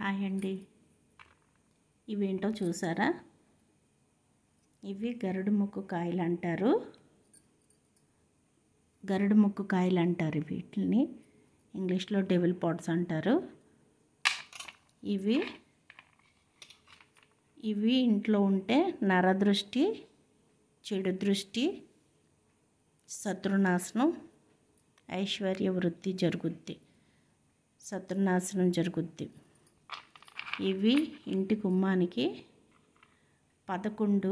hi అండి ఇవేంటో చూసారా ఇవి గరుడు ముక్కు కాయలు అంటారు గరుడు ముక్కు కాయలు అంటారు వీటిని ఇంగ్లీష్లో డెవిల్ పాట్స్ అంటారు ఇవి ఇవి ఇంట్లో ఉంటే నరదృష్టి చెడు దృష్టి శత్రునాశనం ఐశ్వర్య వృద్ధి జరుగుద్ది శత్రునాశనం జరుగుద్ది ఇవి ఇంటి గుమ్మానికి పదకొండు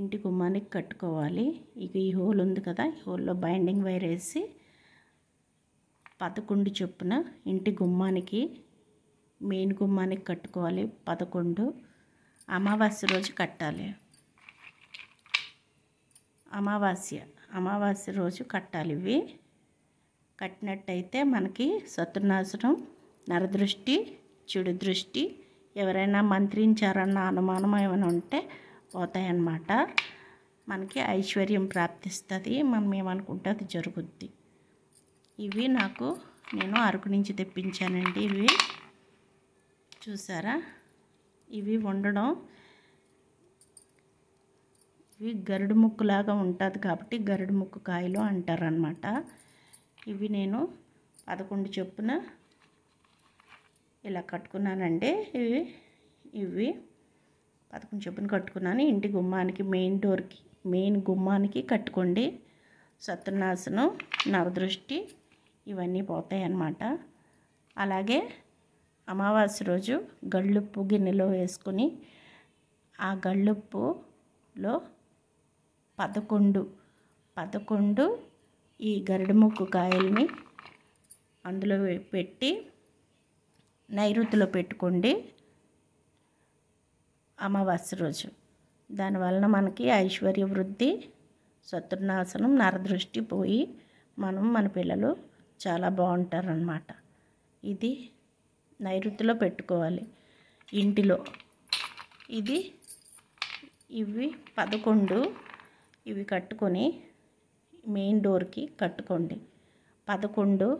ఇంటి గుమ్మానికి కట్టుకోవాలి ఇక ఈ హోల్ ఉంది కదా ఈ హోల్లో బైండింగ్ వైర్ వేసి పదకొండు చొప్పున ఇంటి గుమ్మానికి మెయిన్ గుమ్మానికి కట్టుకోవాలి పదకొండు అమావాస్య రోజు కట్టాలి అమావాస్య అమావాస్య రోజు కట్టాలి ఇవి కట్టినట్టయితే మనకి సత్యనాశనం నరదృష్టి చెడు దృష్టి ఎవరైనా మంత్రించారన్న అనుమానం ఏమైనా ఉంటే పోతాయన్నమాట మనకి ఐశ్వర్యం ప్రాప్తిస్తుంది మనం ఏమనుకుంటే అది జరుగుద్ది ఇవి నాకు నేను అరకు నుంచి తెప్పించానండి ఇవి చూసారా ఇవి వండడం ఇవి గరుడు ముక్కులాగా ఉంటుంది కాబట్టి గరుడు ముక్కు కాయలు అంటారనమాట ఇవి నేను పదకొండు చొప్పున ఇలా అంటే ఇవి ఇవి పదకొండు చెప్పున కట్టుకున్నాను ఇంటి గుమ్మానికి మెయిన్ డోర్కి మెయిన్ గుమ్మానికి కట్టుకోండి సత్యనాశనం నవదృష్టి ఇవన్నీ పోతాయి అన్నమాట అలాగే అమావాస్య రోజు గళ్ళుప్పు గిన్నెలో వేసుకుని ఆ గళ్ళుప్పులో పదకొండు పదకొండు ఈ ముక్కు కాయల్ని అందులో పెట్టి నైరుతిలో పెట్టుకోండి అమావాస్య రోజు దానివలన మనకి ఐశ్వర్య వృద్ధి శత్రునాశనం నరదృష్టి పోయి మనం మన పిల్లలు చాలా బాగుంటారనమాట ఇది నైరుతిలో పెట్టుకోవాలి ఇంటిలో ఇది ఇవి పదకొండు ఇవి కట్టుకొని మెయిన్ డోర్కి కట్టుకోండి పదకొండు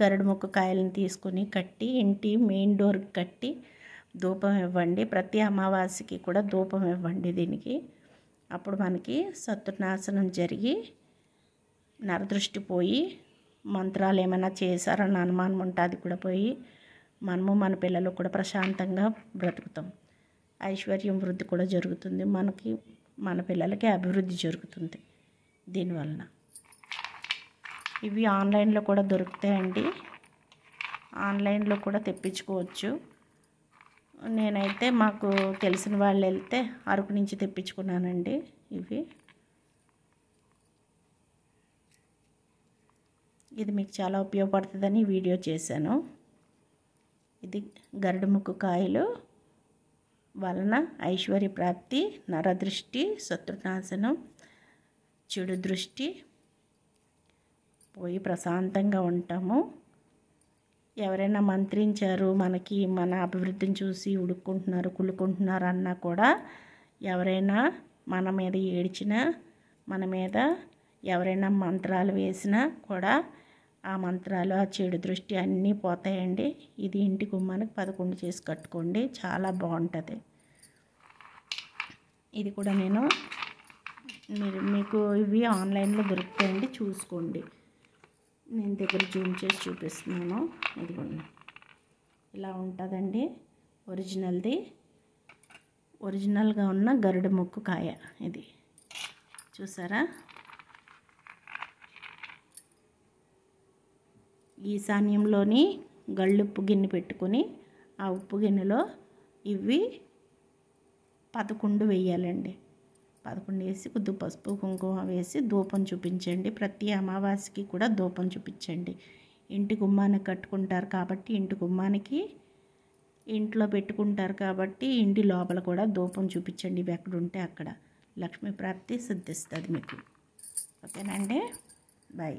గరుడు మొక్క కాయలను తీసుకుని కట్టి ఇంటి మెయిన్ డోర్ కట్టి ధూపం ఇవ్వండి ప్రతి అమావాస్యకి కూడా ధూపం ఇవ్వండి దీనికి అప్పుడు మనకి సత్తునాశనం జరిగి నరదృష్టి పోయి మంత్రాలు ఏమైనా చేశారన్న అనుమానం ఉంటుంది కూడా పోయి మనము మన పిల్లలు కూడా ప్రశాంతంగా బ్రతుకుతాం ఐశ్వర్యం వృద్ధి కూడా జరుగుతుంది మనకి మన పిల్లలకి అభివృద్ధి జరుగుతుంది దీనివలన ఇవి ఆన్లైన్లో కూడా దొరుకుతాయండి ఆన్లైన్లో కూడా తెప్పించుకోవచ్చు నేనైతే మాకు తెలిసిన వాళ్ళు వెళ్తే అరకు నుంచి తెప్పించుకున్నానండి ఇవి ఇది మీకు చాలా ఉపయోగపడుతుందని వీడియో చేశాను ఇది గరుడుముక్కు కాయలు వలన ఐశ్వర్య ప్రాప్తి నరదృష్టి శత్రునాశనం చెడు దృష్టి పోయి ప్రశాంతంగా ఉంటాము ఎవరైనా మంత్రించారు మనకి మన అభివృద్ధిని చూసి ఉడుక్కుంటున్నారు కులుకుంటున్నారు అన్నా కూడా ఎవరైనా మన మీద ఏడ్చినా మన మీద ఎవరైనా మంత్రాలు వేసినా కూడా ఆ మంత్రాలు ఆ చెడు దృష్టి అన్నీ పోతాయండి ఇది ఇంటి గుమ్మానికి పదకొండు చేసి కట్టుకోండి చాలా బాగుంటుంది ఇది కూడా నేను మీరు మీకు ఇవి ఆన్లైన్లో దొరుకుతాయండి చూసుకోండి నేను దగ్గర జూమ్ చేసి చూపిస్తున్నాను ఇదిగోండి ఇలా ఉంటుందండి ఒరిజినల్ది ఒరిజినల్గా ఉన్న గరుడ ముక్కు కాయ ఇది చూసారా ఈశాన్యంలోని గళ్ళుప్పు గిన్నె పెట్టుకొని ఆ ఉప్పు గిన్నెలో ఇవి పదకొండు వేయాలండి పదకొండు వేసి కొద్ది పసుపు కుంకుమ వేసి ధూపం చూపించండి ప్రతి అమావాస్యకి కూడా ధూపం చూపించండి ఇంటి గుమ్మానికి కట్టుకుంటారు కాబట్టి ఇంటి గుమ్మానికి ఇంట్లో పెట్టుకుంటారు కాబట్టి ఇంటి లోపల కూడా ధూపం చూపించండి ఇవి ఎక్కడుంటే అక్కడ లక్ష్మీ ప్రాప్తి సిద్ధిస్తుంది మీకు ఓకేనండి బాయ్